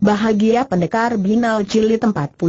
Bahagia Pendekar Binal Cili 41.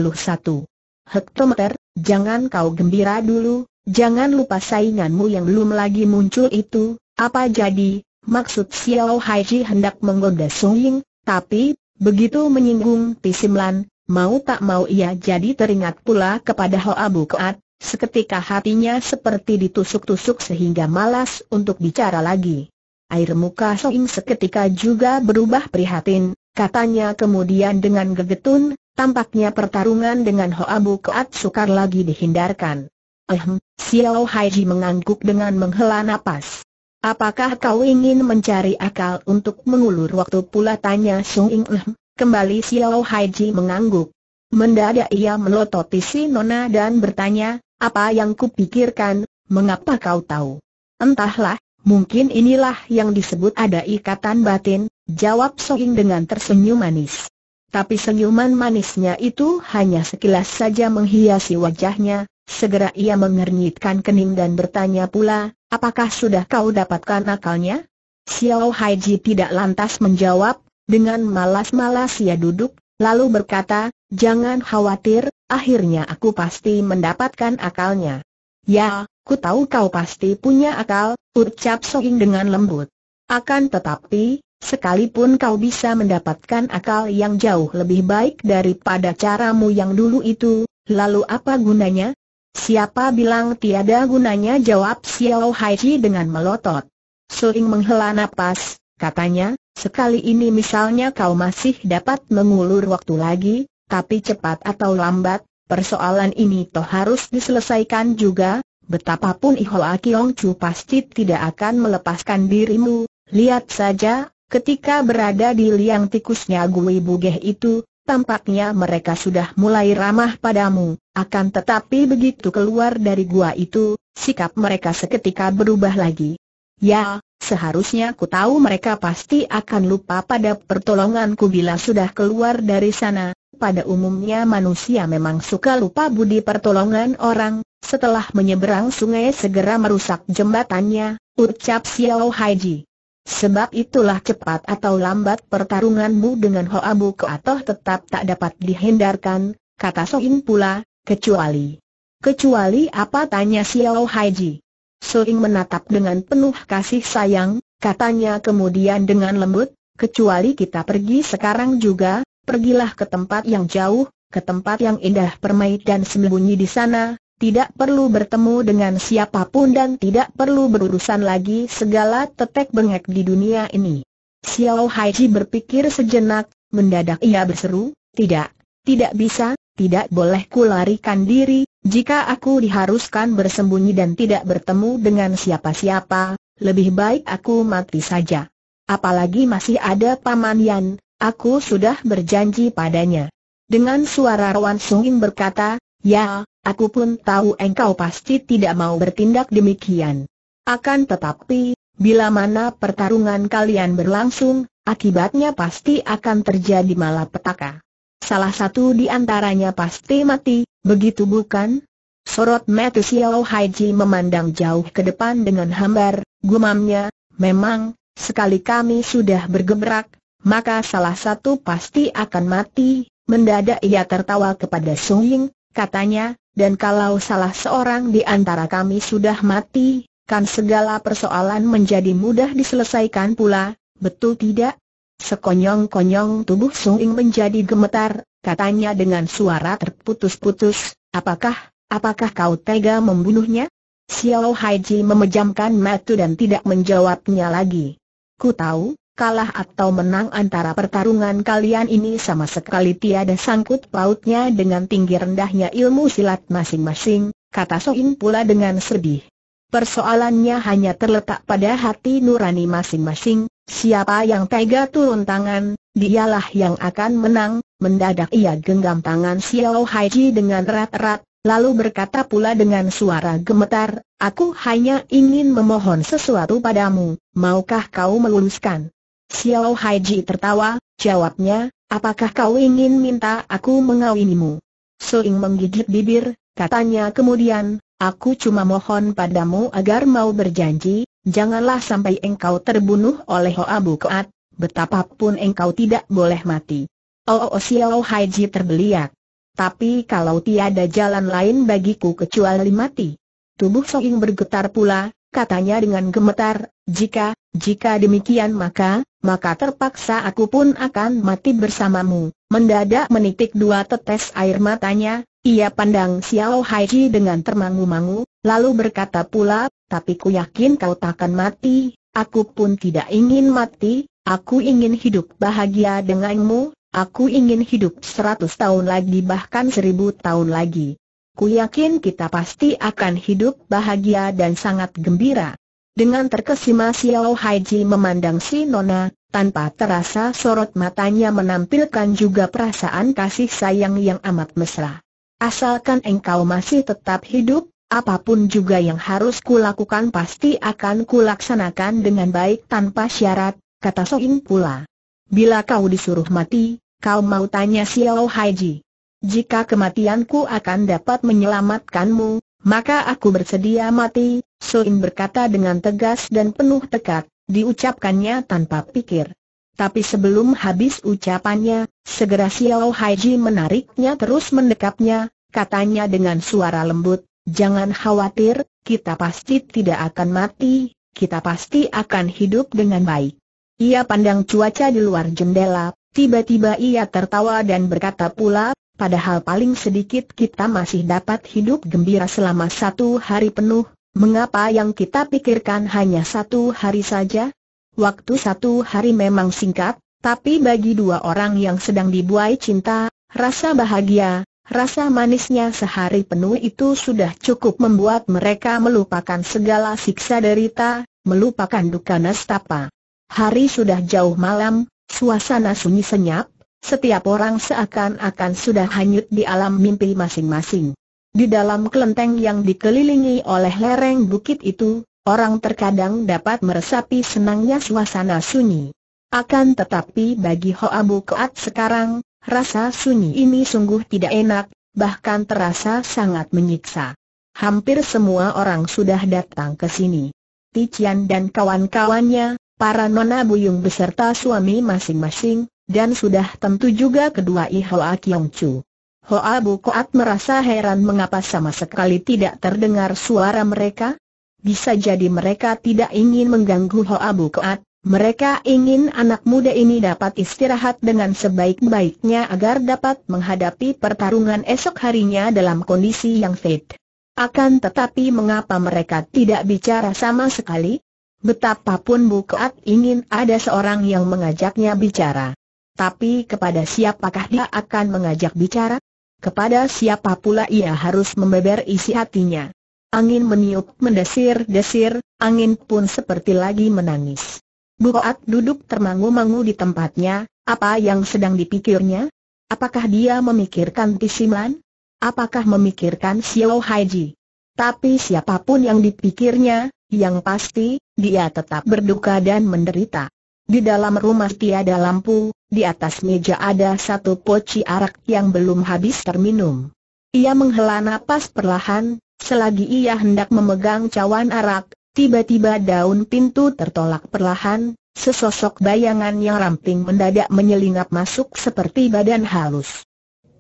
Hektometer, jangan kau gembira dulu, jangan lupa sainganmu yang belum lagi muncul itu, apa jadi, maksud Xiao Haiji hendak menggoda Song Ying, tapi, begitu menyinggung Tisimlan, mau tak mau ia jadi teringat pula kepada Ho Abu Keat. seketika hatinya seperti ditusuk-tusuk sehingga malas untuk bicara lagi. Air muka Soing seketika juga berubah prihatin, katanya kemudian dengan gegetun, tampaknya pertarungan dengan Hoabu Keat sukar lagi dihindarkan. Ehm, Xiao Haiji mengangguk dengan menghela napas. Apakah kau ingin mencari akal untuk mengulur waktu pula tanya Sung Ing Ehm, kembali Xiao Haiji mengangguk. Mendadak ia melototi si Nona dan bertanya, apa yang kupikirkan, mengapa kau tahu? Entahlah, mungkin inilah yang disebut ada ikatan batin, Jawab Sohing dengan tersenyum manis. Tapi senyuman manisnya itu hanya sekilas saja menghiasi wajahnya, segera ia mengernyitkan kening dan bertanya pula, apakah sudah kau dapatkan akalnya? Xiao Haiji tidak lantas menjawab, dengan malas-malas ia duduk, lalu berkata, jangan khawatir, akhirnya aku pasti mendapatkan akalnya. Ya, ku tahu kau pasti punya akal, ucap Sohing dengan lembut. Akan tetapi, Sekalipun kau bisa mendapatkan akal yang jauh lebih baik daripada caramu yang dulu itu, lalu apa gunanya? Siapa bilang tiada gunanya jawab Xiao Haiji dengan melotot. Suring menghela napas, katanya, sekali ini misalnya kau masih dapat mengulur waktu lagi, tapi cepat atau lambat, persoalan ini toh harus diselesaikan juga, betapapun Ihoa Kiong Chu pasti tidak akan melepaskan dirimu, lihat saja, Ketika berada di liang tikusnya Gui Bugeh itu, tampaknya mereka sudah mulai ramah padamu, akan tetapi begitu keluar dari gua itu, sikap mereka seketika berubah lagi. Ya, seharusnya ku tahu mereka pasti akan lupa pada pertolonganku bila sudah keluar dari sana. Pada umumnya manusia memang suka lupa budi pertolongan orang, setelah menyeberang sungai segera merusak jembatannya, ucap Xiao Haiji. Sebab itulah cepat atau lambat pertarunganmu dengan Hoa Buko atau tetap tak dapat dihindarkan, kata Soing pula, kecuali. Kecuali apa tanya Xiao Haiji? Soing menatap dengan penuh kasih sayang, katanya kemudian dengan lembut, kecuali kita pergi sekarang juga, pergilah ke tempat yang jauh, ke tempat yang indah permai dan sembunyi di sana, tidak perlu bertemu dengan siapapun dan tidak perlu berurusan lagi segala tetek bengek di dunia ini. Xiao Haiji berpikir sejenak, mendadak ia berseru, tidak, tidak bisa, tidak boleh kularikan diri, jika aku diharuskan bersembunyi dan tidak bertemu dengan siapa-siapa, lebih baik aku mati saja. Apalagi masih ada Paman Yan, aku sudah berjanji padanya. Dengan suara Wan Sung berkata, Ya, Aku pun tahu engkau pasti tidak mau bertindak demikian. Akan tetapi, bila mana pertarungan kalian berlangsung, akibatnya pasti akan terjadi malapetaka. Salah satu di antaranya pasti mati, begitu bukan? Sorot Matthew Xiao Haiji memandang jauh ke depan dengan hambar, gumamnya, memang, sekali kami sudah bergebrak, maka salah satu pasti akan mati, mendadak ia tertawa kepada Sung Ying, katanya, dan kalau salah seorang di antara kami sudah mati, kan segala persoalan menjadi mudah diselesaikan pula, betul tidak? Sekonyong-konyong tubuh Sung Ing menjadi gemetar, katanya dengan suara terputus-putus, apakah, apakah kau tega membunuhnya? Xiao Haiji memejamkan mata dan tidak menjawabnya lagi. Ku tahu, kalah atau menang antara pertarungan kalian ini sama sekali tiada sangkut pautnya dengan tinggi rendahnya ilmu silat masing-masing, kata Soin pula dengan sedih. Persoalannya hanya terletak pada hati nurani masing-masing, siapa yang tega turun tangan, dialah yang akan menang, mendadak ia genggam tangan Xiao Haiji dengan erat-erat, Lalu berkata pula dengan suara gemetar, aku hanya ingin memohon sesuatu padamu, maukah kau meluluskan? Xiao Haiji tertawa, jawabnya, apakah kau ingin minta aku mengawinimu? So Soing menggigit bibir, katanya kemudian, aku cuma mohon padamu agar mau berjanji, janganlah sampai engkau terbunuh oleh Hoa Keat, betapapun engkau tidak boleh mati. Oh, oh, oh Xiao Haiji terbeliak. Tapi kalau tiada jalan lain bagiku kecuali mati. Tubuh Soing bergetar pula, katanya dengan gemetar, jika, jika demikian maka, maka terpaksa aku pun akan mati bersamamu. Mendadak menitik dua tetes air matanya, ia pandang Xiao Haiji dengan termangu-mangu, lalu berkata pula, tapi ku yakin kau takkan mati, aku pun tidak ingin mati, aku ingin hidup bahagia denganmu, aku ingin hidup seratus tahun lagi bahkan seribu tahun lagi. Ku yakin kita pasti akan hidup bahagia dan sangat gembira. Dengan terkesima Xiao Haiji memandang si Nona, tanpa terasa sorot matanya menampilkan juga perasaan kasih sayang yang amat mesra. Asalkan engkau masih tetap hidup, apapun juga yang harus kulakukan pasti akan kulaksanakan dengan baik tanpa syarat, kata Soin pula. Bila kau disuruh mati, kau mau tanya Xiao Haiji. Jika kematianku akan dapat menyelamatkanmu, maka aku bersedia mati, Soim berkata dengan tegas dan penuh tekad, diucapkannya tanpa pikir. Tapi sebelum habis ucapannya, segera Xiao Haiji menariknya terus mendekapnya, katanya dengan suara lembut, jangan khawatir, kita pasti tidak akan mati, kita pasti akan hidup dengan baik. Ia pandang cuaca di luar jendela, tiba-tiba ia tertawa dan berkata pula, padahal paling sedikit kita masih dapat hidup gembira selama satu hari penuh, mengapa yang kita pikirkan hanya satu hari saja? Waktu satu hari memang singkat, tapi bagi dua orang yang sedang dibuai cinta, rasa bahagia, rasa manisnya sehari penuh itu sudah cukup membuat mereka melupakan segala siksa derita, melupakan duka nestapa. Hari sudah jauh malam, suasana sunyi senyap, setiap orang seakan-akan sudah hanyut di alam mimpi masing-masing. Di dalam kelenteng yang dikelilingi oleh lereng bukit itu, orang terkadang dapat meresapi senangnya suasana sunyi. Akan tetapi bagi Hoa Koat sekarang, rasa sunyi ini sungguh tidak enak, bahkan terasa sangat menyiksa. Hampir semua orang sudah datang ke sini. Tician dan kawan-kawannya, para nona buyung beserta suami masing-masing, dan sudah tentu juga kedua I Hoa Kiong Chu. Hoa Bu Koat merasa heran mengapa sama sekali tidak terdengar suara mereka. Bisa jadi mereka tidak ingin mengganggu Hoa Bu Koat, mereka ingin anak muda ini dapat istirahat dengan sebaik-baiknya agar dapat menghadapi pertarungan esok harinya dalam kondisi yang fit. Akan tetapi mengapa mereka tidak bicara sama sekali? Betapapun Bu Koat ingin ada seorang yang mengajaknya bicara. Tapi kepada siapakah dia akan mengajak bicara? Kepada siapa pula ia harus membeber isi hatinya? Angin meniup mendesir-desir, angin pun seperti lagi menangis. Buat duduk termangu-mangu di tempatnya, apa yang sedang dipikirnya? Apakah dia memikirkan Tisiman? Apakah memikirkan Xiao Haiji? Tapi siapapun yang dipikirnya, yang pasti, dia tetap berduka dan menderita. Di dalam rumah tiada lampu, di atas meja ada satu poci arak yang belum habis terminum. Ia menghela napas perlahan, selagi ia hendak memegang cawan arak, tiba-tiba daun pintu tertolak perlahan, sesosok bayangan yang ramping mendadak menyelinap masuk seperti badan halus.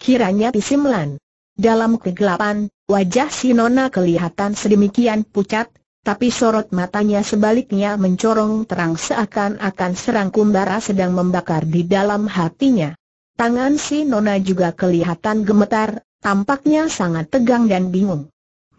Kiranya Pisimlan. Dalam kegelapan, wajah si Nona kelihatan sedemikian pucat, tapi sorot matanya sebaliknya mencorong terang seakan-akan serang kumbara sedang membakar di dalam hatinya. Tangan si Nona juga kelihatan gemetar, tampaknya sangat tegang dan bingung.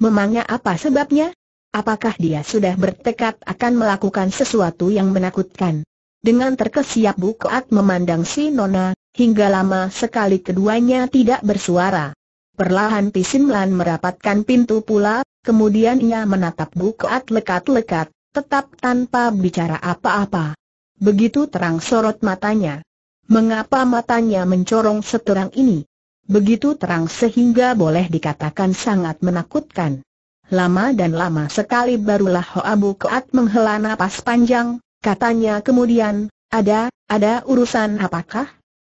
Memangnya apa sebabnya? Apakah dia sudah bertekad akan melakukan sesuatu yang menakutkan? Dengan terkesiap Bukoat memandang si Nona, hingga lama sekali keduanya tidak bersuara. Perlahan Pisimlan merapatkan pintu pula, kemudian ia menatap Bukoat lekat-lekat, tetap tanpa bicara apa-apa. Begitu terang sorot matanya. Mengapa matanya mencorong seterang ini? Begitu terang sehingga boleh dikatakan sangat menakutkan. Lama dan lama sekali barulah Hoa Bukoat menghela napas panjang, katanya kemudian, ada, ada urusan apakah?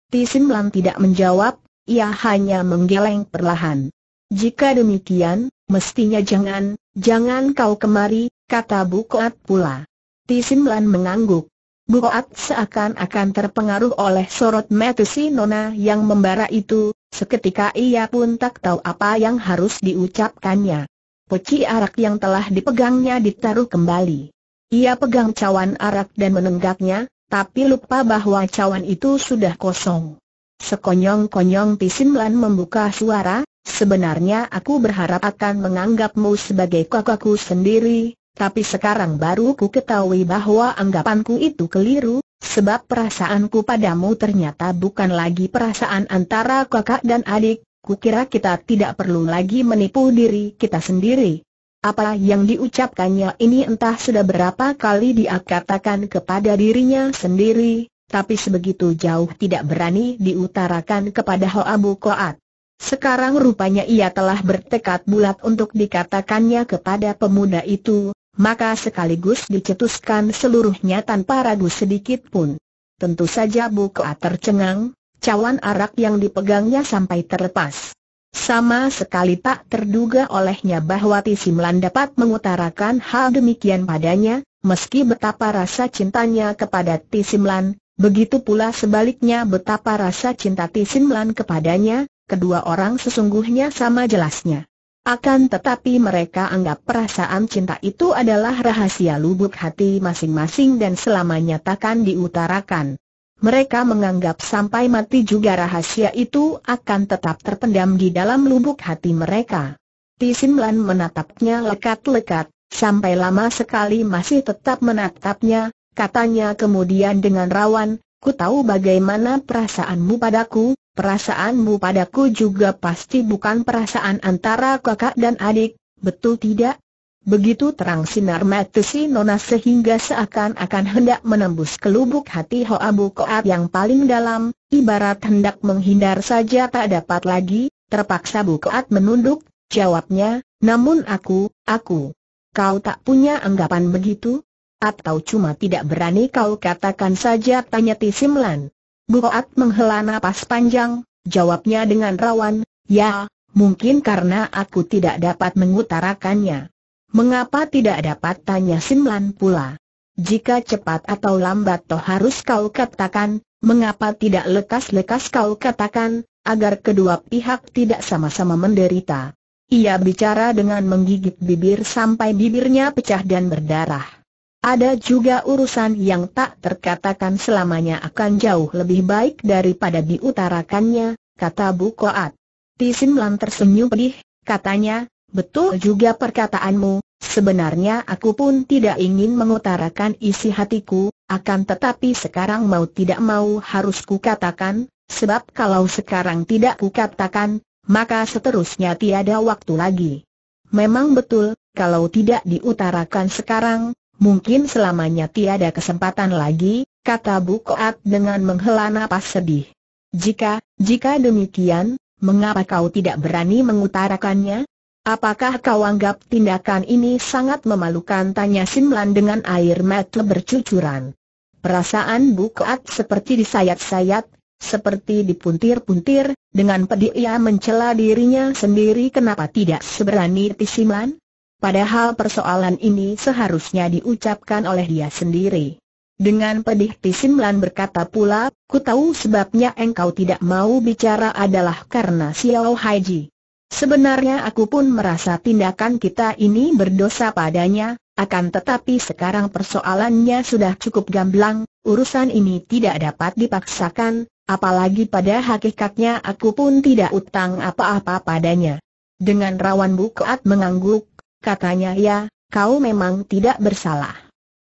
Tisimlan tidak menjawab, ia hanya menggeleng perlahan. Jika demikian, mestinya jangan, jangan kau kemari, kata Bu Koat pula. Tisimlan mengangguk. Bu Koat seakan-akan terpengaruh oleh sorot mata si Nona yang membara itu, seketika ia pun tak tahu apa yang harus diucapkannya. Peci arak yang telah dipegangnya ditaruh kembali. Ia pegang cawan arak dan menenggaknya, tapi lupa bahwa cawan itu sudah kosong. Sekonyong-konyong Pisim membuka suara, sebenarnya aku berharap akan menganggapmu sebagai kakakku sendiri, tapi sekarang baru ku ketahui bahwa anggapanku itu keliru, sebab perasaanku padamu ternyata bukan lagi perasaan antara kakak dan adik, kukira kita tidak perlu lagi menipu diri kita sendiri. Apa yang diucapkannya ini entah sudah berapa kali dia katakan kepada dirinya sendiri, tapi sebegitu jauh tidak berani diutarakan kepada Hoabu Koat. Sekarang rupanya ia telah bertekad bulat untuk dikatakannya kepada pemuda itu, maka sekaligus dicetuskan seluruhnya tanpa ragu sedikit pun. Tentu saja Bu Koat tercengang, cawan arak yang dipegangnya sampai terlepas. Sama sekali tak terduga olehnya bahwa Tisimlan dapat mengutarakan hal demikian padanya, meski betapa rasa cintanya kepada Tisimlan, Begitu pula sebaliknya betapa rasa cinta Tisin Lan kepadanya, kedua orang sesungguhnya sama jelasnya. Akan tetapi mereka anggap perasaan cinta itu adalah rahasia lubuk hati masing-masing dan selamanya takkan diutarakan. Mereka menganggap sampai mati juga rahasia itu akan tetap terpendam di dalam lubuk hati mereka. Tisin Lan menatapnya lekat-lekat, sampai lama sekali masih tetap menatapnya, katanya kemudian dengan rawan, ku tahu bagaimana perasaanmu padaku, perasaanmu padaku juga pasti bukan perasaan antara kakak dan adik, betul tidak? Begitu terang sinar mata si Nona sehingga seakan-akan hendak menembus kelubuk hati Hoa Koat yang paling dalam, ibarat hendak menghindar saja tak dapat lagi, terpaksa Bu menunduk, jawabnya, namun aku, aku. Kau tak punya anggapan begitu? Atau cuma tidak berani kau katakan saja tanya Tisimlan. Buat menghela napas panjang, jawabnya dengan rawan, ya, mungkin karena aku tidak dapat mengutarakannya. Mengapa tidak dapat tanya Simlan pula? Jika cepat atau lambat toh harus kau katakan, mengapa tidak lekas-lekas kau katakan, agar kedua pihak tidak sama-sama menderita. Ia bicara dengan menggigit bibir sampai bibirnya pecah dan berdarah. Ada juga urusan yang tak terkatakan selamanya akan jauh lebih baik daripada diutarakannya, kata Bu Koat. Tisim tersenyum pedih, katanya, betul juga perkataanmu, sebenarnya aku pun tidak ingin mengutarakan isi hatiku, akan tetapi sekarang mau tidak mau harus kukatakan, sebab kalau sekarang tidak kukatakan, maka seterusnya tiada waktu lagi. Memang betul, kalau tidak diutarakan sekarang, Mungkin selamanya tiada kesempatan lagi, kata Bukoat dengan menghela napas sedih. Jika, jika demikian, mengapa kau tidak berani mengutarakannya? Apakah kau anggap tindakan ini sangat memalukan? Tanya Simlan dengan air mata bercucuran. Perasaan Bukoat seperti disayat-sayat, seperti dipuntir-puntir, dengan pedih ia mencela dirinya sendiri kenapa tidak seberani Tisimlan? Padahal persoalan ini seharusnya diucapkan oleh dia sendiri. Dengan pedih Pisimlan berkata pula, ku tahu sebabnya engkau tidak mau bicara adalah karena Xiao Haiji. Sebenarnya aku pun merasa tindakan kita ini berdosa padanya, akan tetapi sekarang persoalannya sudah cukup gamblang, urusan ini tidak dapat dipaksakan, apalagi pada hakikatnya aku pun tidak utang apa-apa padanya. Dengan rawan bukuat mengangguk, katanya ya, kau memang tidak bersalah.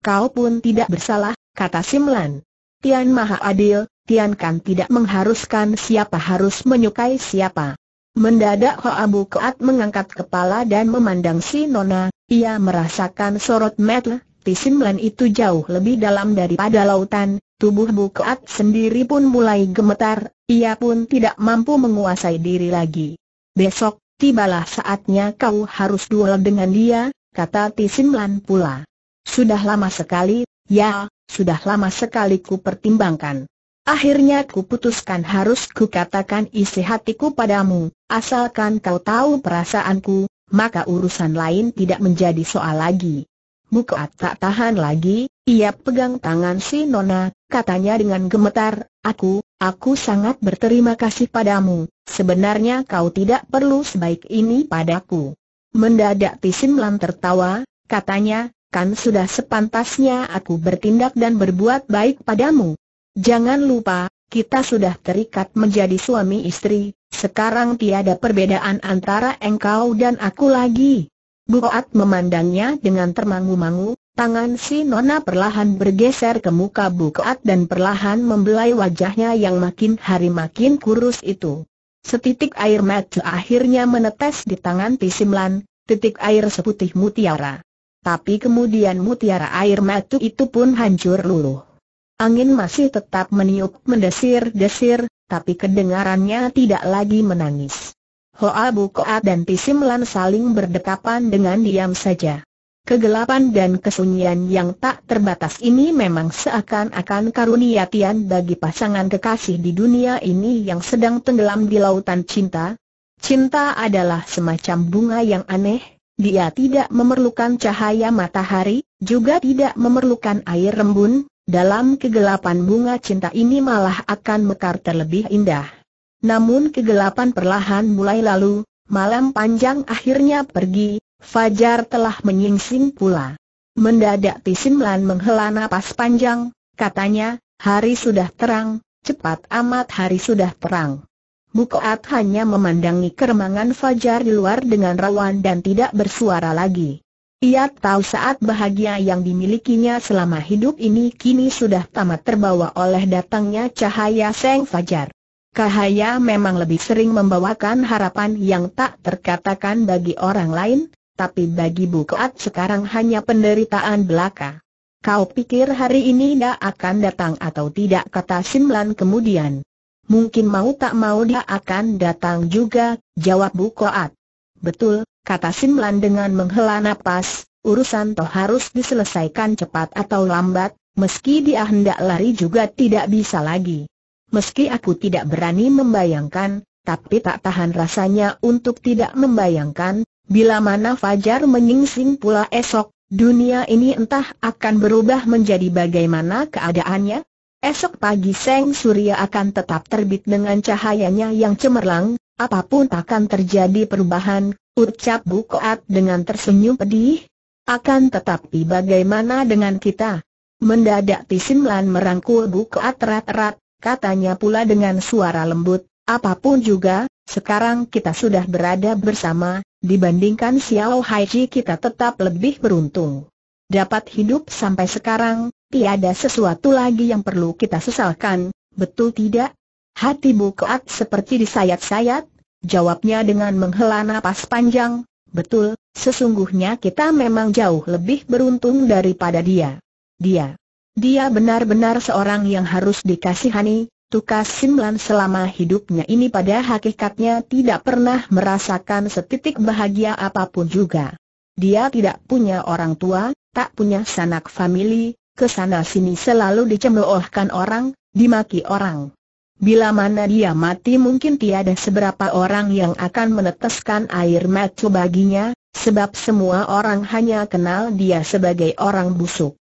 Kau pun tidak bersalah, kata Simlan. Tian Maha Adil, Tian Kan tidak mengharuskan siapa harus menyukai siapa. Mendadak Ho Abu Keat mengangkat kepala dan memandang si Nona, ia merasakan sorot mata di Simlan itu jauh lebih dalam daripada lautan, tubuh Bu Keat sendiri pun mulai gemetar, ia pun tidak mampu menguasai diri lagi. Besok, tibalah saatnya kau harus duel dengan dia, kata Tisimlan pula. Sudah lama sekali, ya, sudah lama sekali ku pertimbangkan. Akhirnya ku putuskan harus ku katakan isi hatiku padamu, asalkan kau tahu perasaanku, maka urusan lain tidak menjadi soal lagi. Mukaat tak tahan lagi, ia pegang tangan si Nona, katanya dengan gemetar, Aku, aku sangat berterima kasih padamu, sebenarnya kau tidak perlu sebaik ini padaku. Mendadak Lan tertawa, katanya, kan sudah sepantasnya aku bertindak dan berbuat baik padamu. Jangan lupa, kita sudah terikat menjadi suami istri, sekarang tiada perbedaan antara engkau dan aku lagi. Buat memandangnya dengan termangu-mangu, Tangan si Nona perlahan bergeser ke muka Bukoat dan perlahan membelai wajahnya yang makin hari makin kurus itu. Setitik air mata akhirnya menetes di tangan Pisimlan, titik air seputih mutiara. Tapi kemudian mutiara air mata itu pun hancur luluh. Angin masih tetap meniup mendesir-desir, tapi kedengarannya tidak lagi menangis. Hoa Bukoat dan Pisimlan saling berdekapan dengan diam saja. Kegelapan dan kesunyian yang tak terbatas ini memang seakan-akan karunia Tian bagi pasangan kekasih di dunia ini yang sedang tenggelam di lautan cinta. Cinta adalah semacam bunga yang aneh, dia tidak memerlukan cahaya matahari, juga tidak memerlukan air rembun, dalam kegelapan bunga cinta ini malah akan mekar terlebih indah. Namun kegelapan perlahan mulai lalu, malam panjang akhirnya pergi, Fajar telah menyingsing pula. Mendadak Lan menghela nafas panjang, katanya, hari sudah terang, cepat amat hari sudah terang. Bukaat hanya memandangi keremangan Fajar di luar dengan rawan dan tidak bersuara lagi. Ia tahu saat bahagia yang dimilikinya selama hidup ini kini sudah tamat terbawa oleh datangnya cahaya Seng Fajar. Cahaya memang lebih sering membawakan harapan yang tak terkatakan bagi orang lain, tapi bagi Bukoat sekarang hanya penderitaan belaka. Kau pikir hari ini tidak akan datang atau tidak kata Simlan kemudian. Mungkin mau tak mau dia akan datang juga, jawab Bukoat. Betul, kata Simlan dengan menghela napas, urusan toh harus diselesaikan cepat atau lambat, meski dia hendak lari juga tidak bisa lagi. Meski aku tidak berani membayangkan, tapi tak tahan rasanya untuk tidak membayangkan, Bila mana Fajar menyingsing pula esok, dunia ini entah akan berubah menjadi bagaimana keadaannya. Esok pagi Seng Surya akan tetap terbit dengan cahayanya yang cemerlang, apapun akan terjadi perubahan, ucap Bukoat dengan tersenyum pedih. Akan tetapi bagaimana dengan kita? Mendadak Tisimlan merangkul Bukoat erat-erat, katanya pula dengan suara lembut, apapun juga, sekarang kita sudah berada bersama, dibandingkan Xiao Haiji kita tetap lebih beruntung. Dapat hidup sampai sekarang, tiada sesuatu lagi yang perlu kita sesalkan, betul tidak? Hati Bukoat seperti disayat-sayat, jawabnya dengan menghela napas panjang, betul, sesungguhnya kita memang jauh lebih beruntung daripada dia. Dia. Dia benar-benar seorang yang harus dikasihani, Tukas Simlan selama hidupnya ini pada hakikatnya tidak pernah merasakan setitik bahagia apapun juga. Dia tidak punya orang tua, tak punya sanak famili, kesana sini selalu dicemoohkan orang, dimaki orang. Bila mana dia mati mungkin tiada seberapa orang yang akan meneteskan air mata baginya, sebab semua orang hanya kenal dia sebagai orang busuk.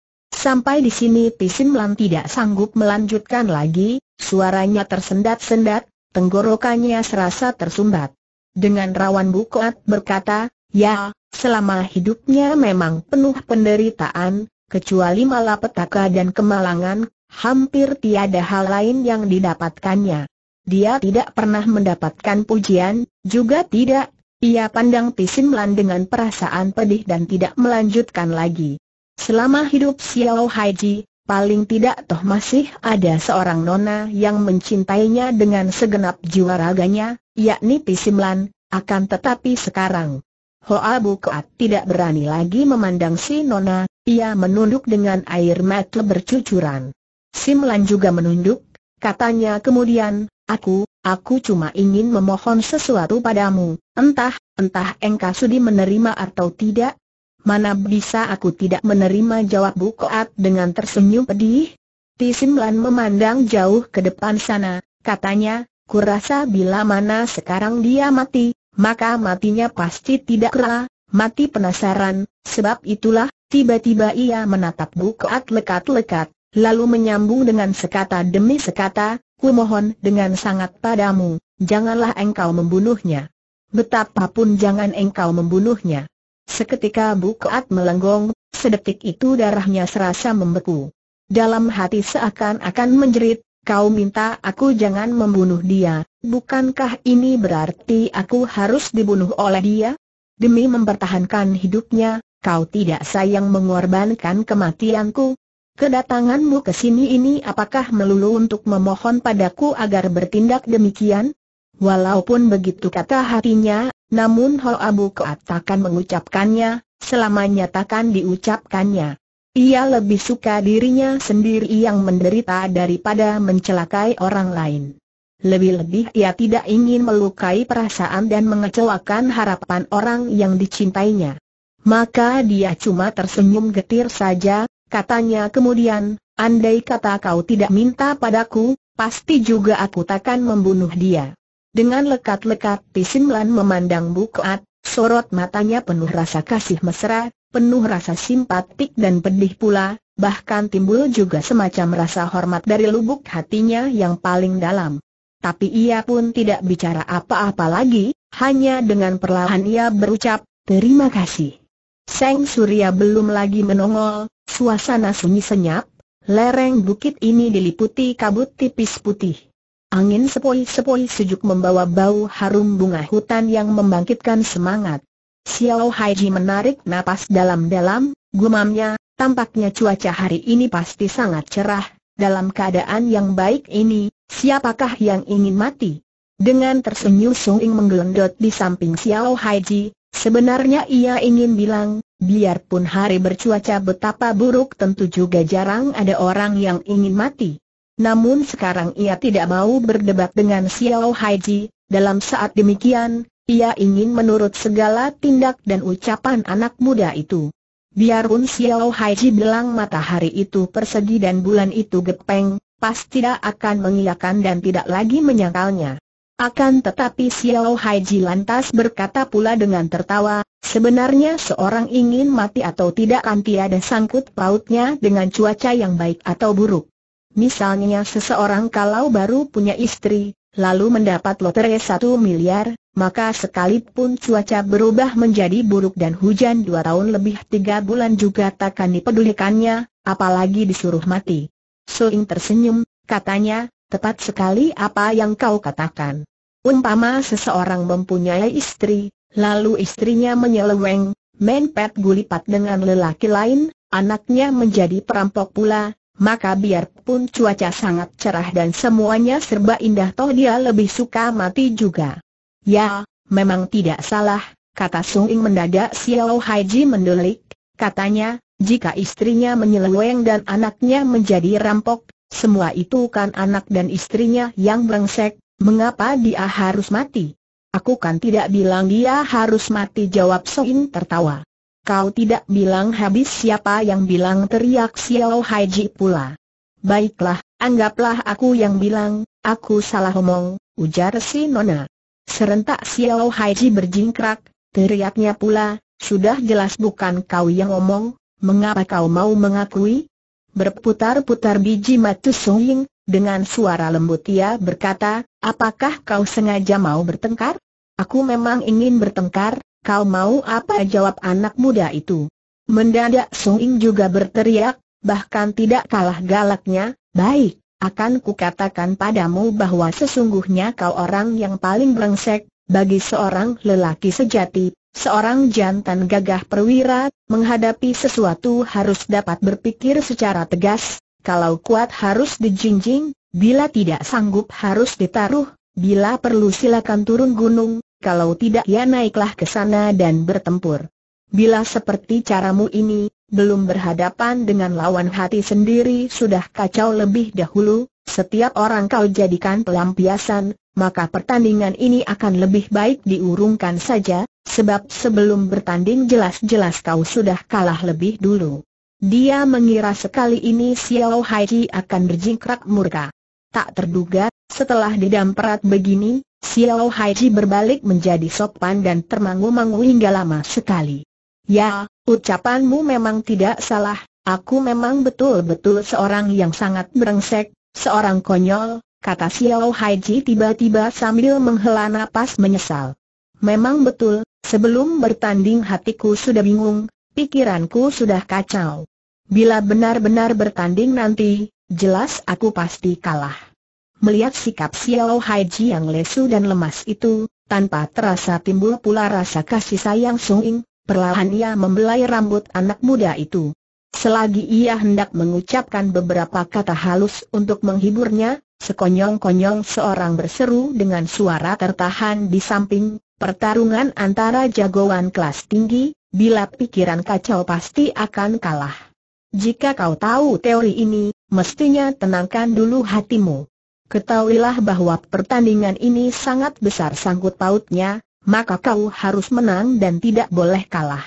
Sampai di sini Pisimlan tidak sanggup melanjutkan lagi, suaranya tersendat-sendat, tenggorokannya serasa tersumbat. Dengan rawan bukuat berkata, ya, selama hidupnya memang penuh penderitaan, kecuali malapetaka dan kemalangan, hampir tiada hal lain yang didapatkannya. Dia tidak pernah mendapatkan pujian, juga tidak, ia pandang Pisimlan dengan perasaan pedih dan tidak melanjutkan lagi. Selama hidup Xiao Haiji, paling tidak toh masih ada seorang nona yang mencintainya dengan segenap jiwa raganya, yakni Pisimlan, akan tetapi sekarang. Hoa Kuat tidak berani lagi memandang si nona, ia menunduk dengan air mata bercucuran. Simlan juga menunduk, katanya kemudian, aku, aku cuma ingin memohon sesuatu padamu, entah, entah engkau sudi menerima atau tidak, Mana bisa aku tidak menerima jawab Bukoat dengan tersenyum pedih? Tisimlan memandang jauh ke depan sana, katanya, kurasa bila mana sekarang dia mati, maka matinya pasti tidak kera, mati penasaran, sebab itulah, tiba-tiba ia menatap Bukoat lekat-lekat, lalu menyambung dengan sekata demi sekata, ku mohon dengan sangat padamu, janganlah engkau membunuhnya. Betapapun jangan engkau membunuhnya. Seketika Bukaat melenggong, sedetik itu darahnya serasa membeku. Dalam hati seakan-akan menjerit, kau minta aku jangan membunuh dia, bukankah ini berarti aku harus dibunuh oleh dia? Demi mempertahankan hidupnya, kau tidak sayang mengorbankan kematianku? Kedatanganmu ke sini ini apakah melulu untuk memohon padaku agar bertindak demikian? Walaupun begitu kata hatinya, namun Ho Abu Koat takkan mengucapkannya, selamanya takkan diucapkannya. Ia lebih suka dirinya sendiri yang menderita daripada mencelakai orang lain. Lebih-lebih ia tidak ingin melukai perasaan dan mengecewakan harapan orang yang dicintainya. Maka dia cuma tersenyum getir saja, katanya kemudian, andai kata kau tidak minta padaku, pasti juga aku takkan membunuh dia. Dengan lekat-lekat Pisimlan memandang Bukoat, sorot matanya penuh rasa kasih mesra, penuh rasa simpatik dan pedih pula, bahkan timbul juga semacam rasa hormat dari lubuk hatinya yang paling dalam. Tapi ia pun tidak bicara apa-apa lagi, hanya dengan perlahan ia berucap, terima kasih. Seng Surya belum lagi menongol, suasana sunyi senyap, lereng bukit ini diliputi kabut tipis putih. Angin sepoi-sepoi sejuk membawa bau harum bunga hutan yang membangkitkan semangat. Xiao Haiji menarik napas dalam-dalam, gumamnya, tampaknya cuaca hari ini pasti sangat cerah, dalam keadaan yang baik ini, siapakah yang ingin mati? Dengan tersenyum Ing menggelendot di samping Xiao Haiji, sebenarnya ia ingin bilang, biarpun hari bercuaca betapa buruk tentu juga jarang ada orang yang ingin mati. Namun sekarang ia tidak mau berdebat dengan Xiao Haiji, dalam saat demikian, ia ingin menurut segala tindak dan ucapan anak muda itu. Biarpun Xiao Haiji bilang matahari itu persegi dan bulan itu gepeng, pasti tidak akan mengiyakan dan tidak lagi menyangkalnya. Akan tetapi Xiao Haiji lantas berkata pula dengan tertawa, sebenarnya seorang ingin mati atau tidak kan tiada sangkut pautnya dengan cuaca yang baik atau buruk. Misalnya seseorang kalau baru punya istri, lalu mendapat lotere 1 miliar, maka sekalipun cuaca berubah menjadi buruk dan hujan dua tahun lebih tiga bulan juga takkan dipedulikannya, apalagi disuruh mati. Soing tersenyum, katanya, tepat sekali apa yang kau katakan. Umpama seseorang mempunyai istri, lalu istrinya menyeleweng, menpet gulipat dengan lelaki lain, anaknya menjadi perampok pula, maka biarpun cuaca sangat cerah dan semuanya serba indah toh dia lebih suka mati juga. Ya, memang tidak salah, kata Sung Ing mendadak Xiao Haiji mendelik, katanya, jika istrinya menyeleweng dan anaknya menjadi rampok, semua itu kan anak dan istrinya yang brengsek, mengapa dia harus mati? Aku kan tidak bilang dia harus mati jawab Ing tertawa. Kau tidak bilang habis siapa yang bilang teriak Xiao Haiji pula. Baiklah, anggaplah aku yang bilang, aku salah omong, ujar si Nona. Serentak Xiao Haiji berjingkrak, teriaknya pula, sudah jelas bukan kau yang omong, mengapa kau mau mengakui? Berputar-putar biji matu Soying, dengan suara lembut ia berkata, apakah kau sengaja mau bertengkar? Aku memang ingin bertengkar, Kau mau apa jawab anak muda itu? Mendadak Sung Ing juga berteriak, bahkan tidak kalah galaknya, baik, akan kukatakan padamu bahwa sesungguhnya kau orang yang paling brengsek, bagi seorang lelaki sejati, seorang jantan gagah perwira, menghadapi sesuatu harus dapat berpikir secara tegas, kalau kuat harus dijinjing, bila tidak sanggup harus ditaruh, bila perlu silakan turun gunung, kalau tidak ya naiklah ke sana dan bertempur. Bila seperti caramu ini, belum berhadapan dengan lawan hati sendiri sudah kacau lebih dahulu, setiap orang kau jadikan pelampiasan, maka pertandingan ini akan lebih baik diurungkan saja, sebab sebelum bertanding jelas-jelas kau sudah kalah lebih dulu. Dia mengira sekali ini Xiao Haiji akan berjingkrak murka. Tak terduga, setelah didamperat begini, Xiao Haiji berbalik menjadi sopan dan termangu-mangu hingga lama sekali. Ya, ucapanmu memang tidak salah, aku memang betul-betul seorang yang sangat berengsek, seorang konyol, kata Xiao Haiji tiba-tiba sambil menghela napas menyesal. Memang betul, sebelum bertanding hatiku sudah bingung, pikiranku sudah kacau. Bila benar-benar bertanding nanti, jelas aku pasti kalah. Melihat sikap Xiao Haiji yang lesu dan lemas itu, tanpa terasa timbul pula rasa kasih sayang Sung Ing, perlahan ia membelai rambut anak muda itu. Selagi ia hendak mengucapkan beberapa kata halus untuk menghiburnya, sekonyong-konyong seorang berseru dengan suara tertahan di samping, pertarungan antara jagoan kelas tinggi, bila pikiran kacau pasti akan kalah. Jika kau tahu teori ini, mestinya tenangkan dulu hatimu. Ketahuilah bahwa pertandingan ini sangat besar sangkut pautnya, maka kau harus menang dan tidak boleh kalah.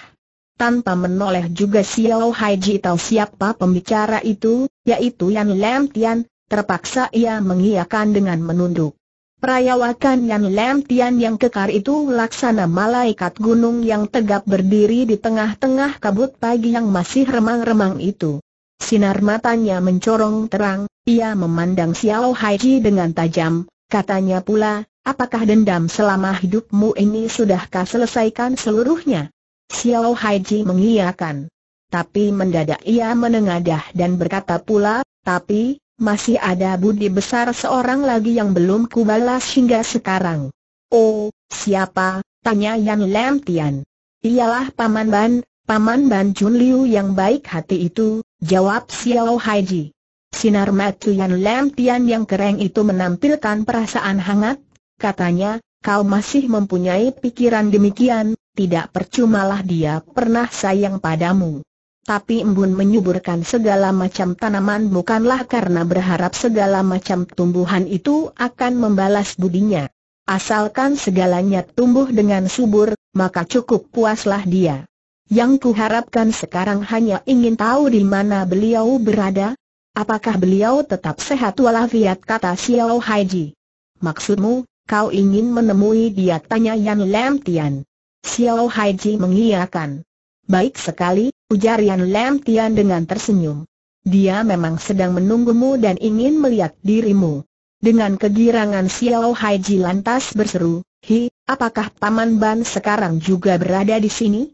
Tanpa menoleh juga Xiao Haiji tahu siapa pembicara itu, yaitu Yan Lam Tian, terpaksa ia mengiyakan dengan menunduk. Perayawakan Yan Lam Tian yang kekar itu laksana malaikat gunung yang tegap berdiri di tengah-tengah kabut pagi yang masih remang-remang itu. Sinar matanya mencorong terang, ia memandang Xiao Haiji dengan tajam, katanya pula, apakah dendam selama hidupmu ini sudahkah selesaikan seluruhnya? Xiao Haiji mengiyakan. Tapi mendadak ia menengadah dan berkata pula, tapi, masih ada budi besar seorang lagi yang belum kubalas hingga sekarang. Oh, siapa? Tanya Yan Lam Tian. Ialah Paman Ban, Paman Ban Jun Liu yang baik hati itu, jawab Xiao Haiji. Sinar mata Yan Lam yang kering itu menampilkan perasaan hangat, katanya, kau masih mempunyai pikiran demikian, tidak percumalah dia pernah sayang padamu. Tapi embun menyuburkan segala macam tanaman bukanlah karena berharap segala macam tumbuhan itu akan membalas budinya. Asalkan segalanya tumbuh dengan subur, maka cukup puaslah dia. Yang kuharapkan sekarang hanya ingin tahu di mana beliau berada, Apakah beliau tetap sehat walafiat kata Xiao Haiji? Maksudmu, kau ingin menemui dia tanya Yan Lam Tian. Xiao Haiji mengiyakan. Baik sekali, ujar Yan Lam Tian dengan tersenyum. Dia memang sedang menunggumu dan ingin melihat dirimu. Dengan kegirangan Xiao Haiji lantas berseru, Hi, apakah Paman Ban sekarang juga berada di sini?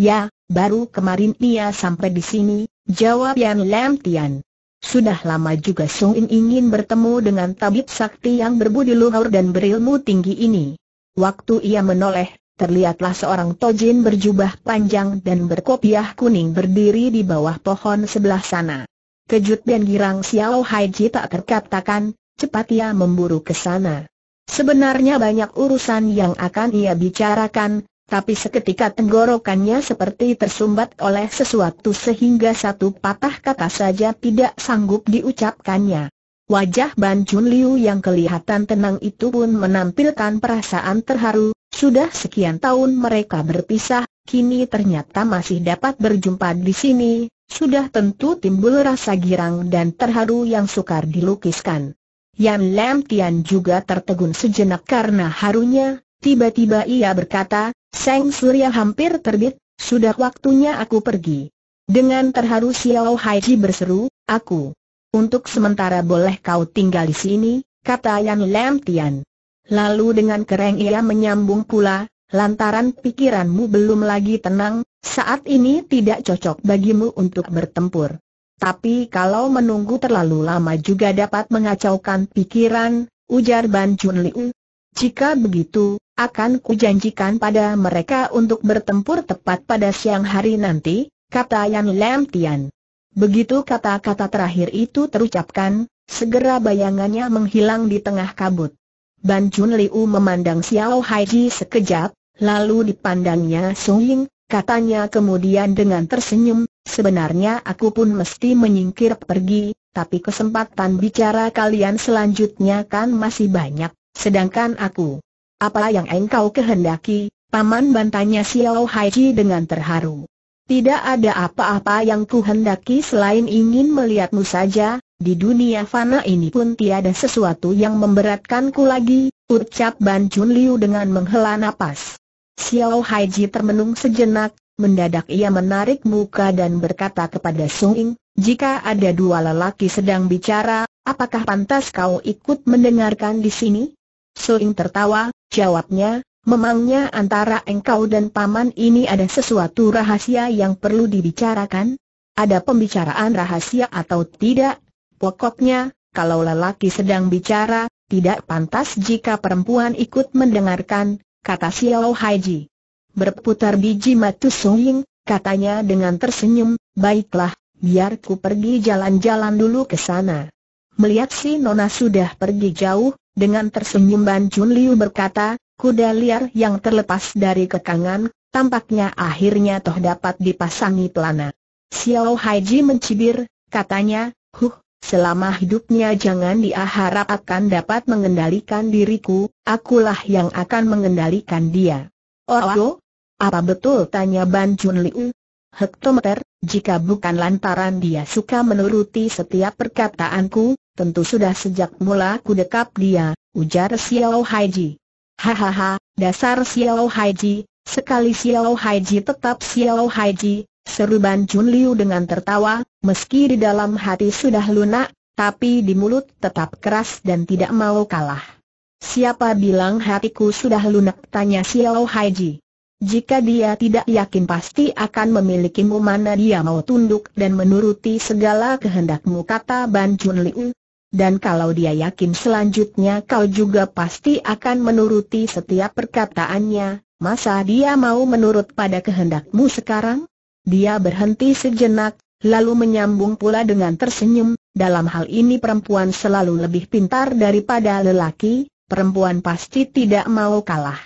Ya, baru kemarin ia sampai di sini, jawab Yan Lam Tian. Sudah lama juga Song In ingin bertemu dengan tabib sakti yang berbudi luhur dan berilmu tinggi ini. Waktu ia menoleh, terlihatlah seorang tojin berjubah panjang dan berkopiah kuning berdiri di bawah pohon sebelah sana. Kejut dan girang Xiao Haiji tak terkatakan, cepat ia memburu ke sana. Sebenarnya banyak urusan yang akan ia bicarakan, tapi seketika tenggorokannya seperti tersumbat oleh sesuatu sehingga satu patah kata saja tidak sanggup diucapkannya. Wajah Ban Jun Liu yang kelihatan tenang itu pun menampilkan perasaan terharu, sudah sekian tahun mereka berpisah, kini ternyata masih dapat berjumpa di sini, sudah tentu timbul rasa girang dan terharu yang sukar dilukiskan. Yan Lam Tian juga tertegun sejenak karena harunya, Tiba-tiba ia berkata, Seng Surya hampir terbit, sudah waktunya aku pergi. Dengan terharu Xiao Haiji berseru, aku. Untuk sementara boleh kau tinggal di sini, kata Yan Lam Tian. Lalu dengan kereng ia menyambung pula, lantaran pikiranmu belum lagi tenang, saat ini tidak cocok bagimu untuk bertempur. Tapi kalau menunggu terlalu lama juga dapat mengacaukan pikiran, ujar Ban Chun Liu. Jika begitu, akan kujanjikan pada mereka untuk bertempur tepat pada siang hari nanti, kata Yan Lam Tian. Begitu kata-kata terakhir itu terucapkan, segera bayangannya menghilang di tengah kabut. Ban Jun Liu memandang Xiao Hai Ji sekejap, lalu dipandangnya Song Ying, katanya kemudian dengan tersenyum, sebenarnya aku pun mesti menyingkir pergi, tapi kesempatan bicara kalian selanjutnya kan masih banyak. Sedangkan aku, apa yang engkau kehendaki, Paman bantanya Xiao Haiji dengan terharu. Tidak ada apa-apa yang kuhendaki selain ingin melihatmu saja, di dunia fana ini pun tiada sesuatu yang memberatkanku lagi, ucap Ban Jun Liu dengan menghela nafas. Xiao Haiji termenung sejenak, mendadak ia menarik muka dan berkata kepada Sung Ing, jika ada dua lelaki sedang bicara, apakah pantas kau ikut mendengarkan di sini? Suing tertawa, jawabnya, memangnya antara engkau dan paman ini ada sesuatu rahasia yang perlu dibicarakan? Ada pembicaraan rahasia atau tidak? Pokoknya, kalau lelaki sedang bicara, tidak pantas jika perempuan ikut mendengarkan, kata Xiao Haiji. Berputar biji matu Suing, katanya dengan tersenyum, baiklah, biar ku pergi jalan-jalan dulu ke sana. Melihat si Nona sudah pergi jauh, dengan tersenyum Ban Junliu Liu berkata, kuda liar yang terlepas dari kekangan, tampaknya akhirnya toh dapat dipasangi pelana. Xiao Haiji mencibir, katanya, huh, selama hidupnya jangan dia harap akan dapat mengendalikan diriku, akulah yang akan mengendalikan dia. Oh, oh, apa betul tanya Ban Junliu. Liu? Hektometer, jika bukan lantaran dia suka menuruti setiap perkataanku, Tentu sudah sejak mula ku dekap dia, ujar Xiao Haiji. Hahaha, dasar Xiao Haiji, sekali Xiao Haiji tetap Xiao Haiji, seru Ban Jun Liu dengan tertawa, meski di dalam hati sudah lunak, tapi di mulut tetap keras dan tidak mau kalah. Siapa bilang hatiku sudah lunak tanya Xiao Haiji. Jika dia tidak yakin pasti akan memilikimu mana dia mau tunduk dan menuruti segala kehendakmu kata Ban Jun Liu, dan kalau dia yakin selanjutnya kau juga pasti akan menuruti setiap perkataannya, masa dia mau menurut pada kehendakmu sekarang? Dia berhenti sejenak, lalu menyambung pula dengan tersenyum, dalam hal ini perempuan selalu lebih pintar daripada lelaki, perempuan pasti tidak mau kalah.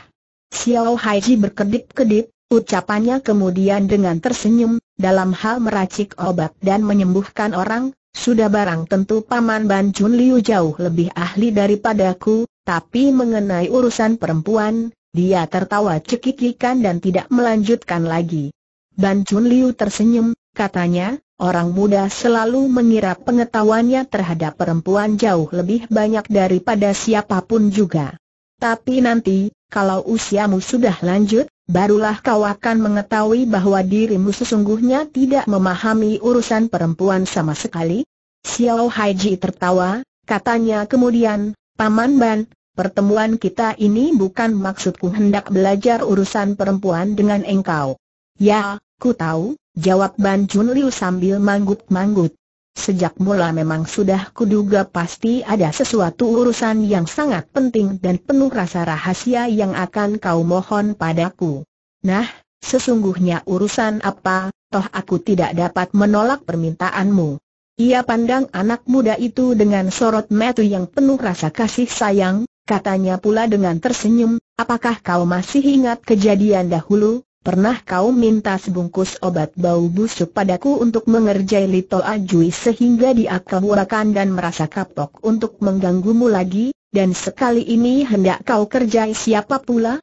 Xiao Haiji berkedip-kedip, ucapannya kemudian dengan tersenyum, dalam hal meracik obat dan menyembuhkan orang, sudah barang tentu Paman Ban Chun Liu jauh lebih ahli daripadaku, tapi mengenai urusan perempuan, dia tertawa cekikikan dan tidak melanjutkan lagi. Ban Chun Liu tersenyum, katanya, Orang muda selalu mengira pengetahuannya terhadap perempuan jauh lebih banyak daripada siapapun juga. Tapi nanti, kalau usiamu sudah lanjut, barulah kau akan mengetahui bahwa dirimu sesungguhnya tidak memahami urusan perempuan sama sekali. Xiao Haiji tertawa, katanya kemudian, Paman Ban, pertemuan kita ini bukan maksudku hendak belajar urusan perempuan dengan engkau. Ya, ku tahu, jawab Ban Jun Liu sambil manggut-manggut. Sejak mula memang sudah kuduga pasti ada sesuatu urusan yang sangat penting dan penuh rasa rahasia yang akan kau mohon padaku. Nah, sesungguhnya urusan apa, toh aku tidak dapat menolak permintaanmu. Ia pandang anak muda itu dengan sorot mata yang penuh rasa kasih sayang, katanya pula dengan tersenyum, apakah kau masih ingat kejadian dahulu, Pernah kau minta sebungkus obat bau busuk padaku untuk mengerjai Lito Ajui sehingga dia kebuakan dan merasa kapok untuk mengganggumu lagi, dan sekali ini hendak kau kerjai siapa pula?